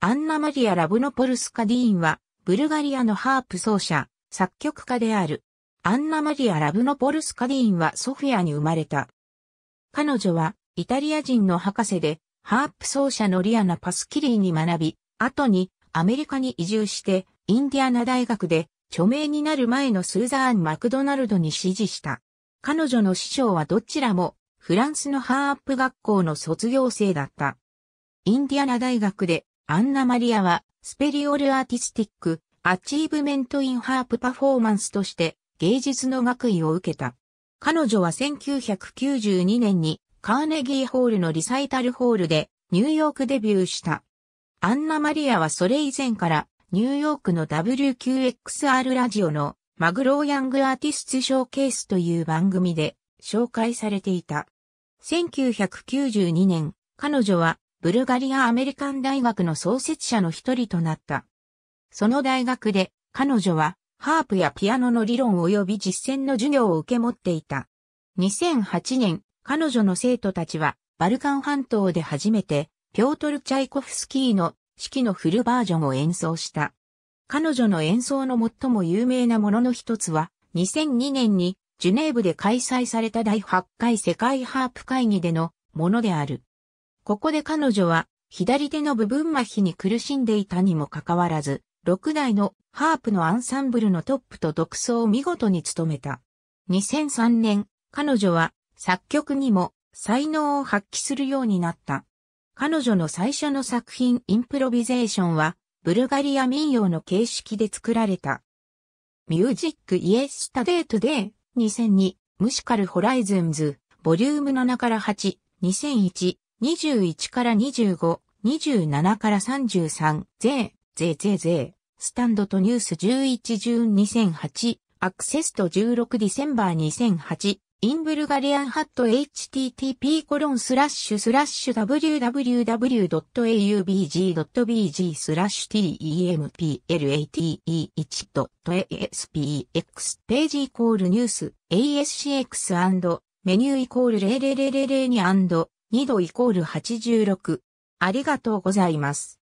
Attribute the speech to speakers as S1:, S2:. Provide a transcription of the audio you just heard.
S1: アンナ・マリア・ラブノポルスカ・ディーンは、ブルガリアのハープ奏者、作曲家である。アンナ・マリア・ラブノポルスカ・ディーンはソフィアに生まれた。彼女は、イタリア人の博士で、ハープ奏者のリアナ・パスキリーに学び、後にアメリカに移住して、インディアナ大学で、著名になる前のスーザーン・マクドナルドに指示した。彼女の師匠はどちらも、フランスのハープ学校の卒業生だった。インディアナ大学でアンナ・マリアは、スペリオル・アーティスティック・アチーブメント・イン・ハープ・パフォーマンスとして、芸術の学位を受けた。彼女は1992年に、カーネギーホールのリサイタルホールで、ニューヨークデビューした。アンナ・マリアはそれ以前から、ニューヨークの WQXR ラジオの、マグロー・ヤング・アーティスツ・ショーケースという番組で、紹介されていた。1992年、彼女は、ブルガリア・アメリカン大学の創設者の一人となった。その大学で、彼女は、ハープやピアノの理論及び実践の授業を受け持っていた。2008年、彼女の生徒たちは、バルカン半島で初めて、ピョートル・チャイコフスキーの式のフルバージョンを演奏した。彼女の演奏の最も有名なものの一つは、2002年にジュネーブで開催された第8回世界ハープ会議でのものである。ここで彼女は左手の部分麻痺に苦しんでいたにもかかわらず、6代のハープのアンサンブルのトップと独奏を見事に務めた。2003年、彼女は作曲にも才能を発揮するようになった。彼女の最初の作品インプロビゼーションは、ブルガリア民謡の形式で作られた。ミュージックイエスタデートデー2002ムシカルホライズンズボリューム7から8 2001 21から25、27から33、税、税税税、スタンドとニュース11 1ュ2008、アクセスと16ディセンバー2008、インブルガリアンハット http コロンスラッシュスラッシュ www.aubg.bg スラッシュ templatee1.aspx ページイコールニュース ascx& メニューイコール0000に2度イコール86。ありがとうございます。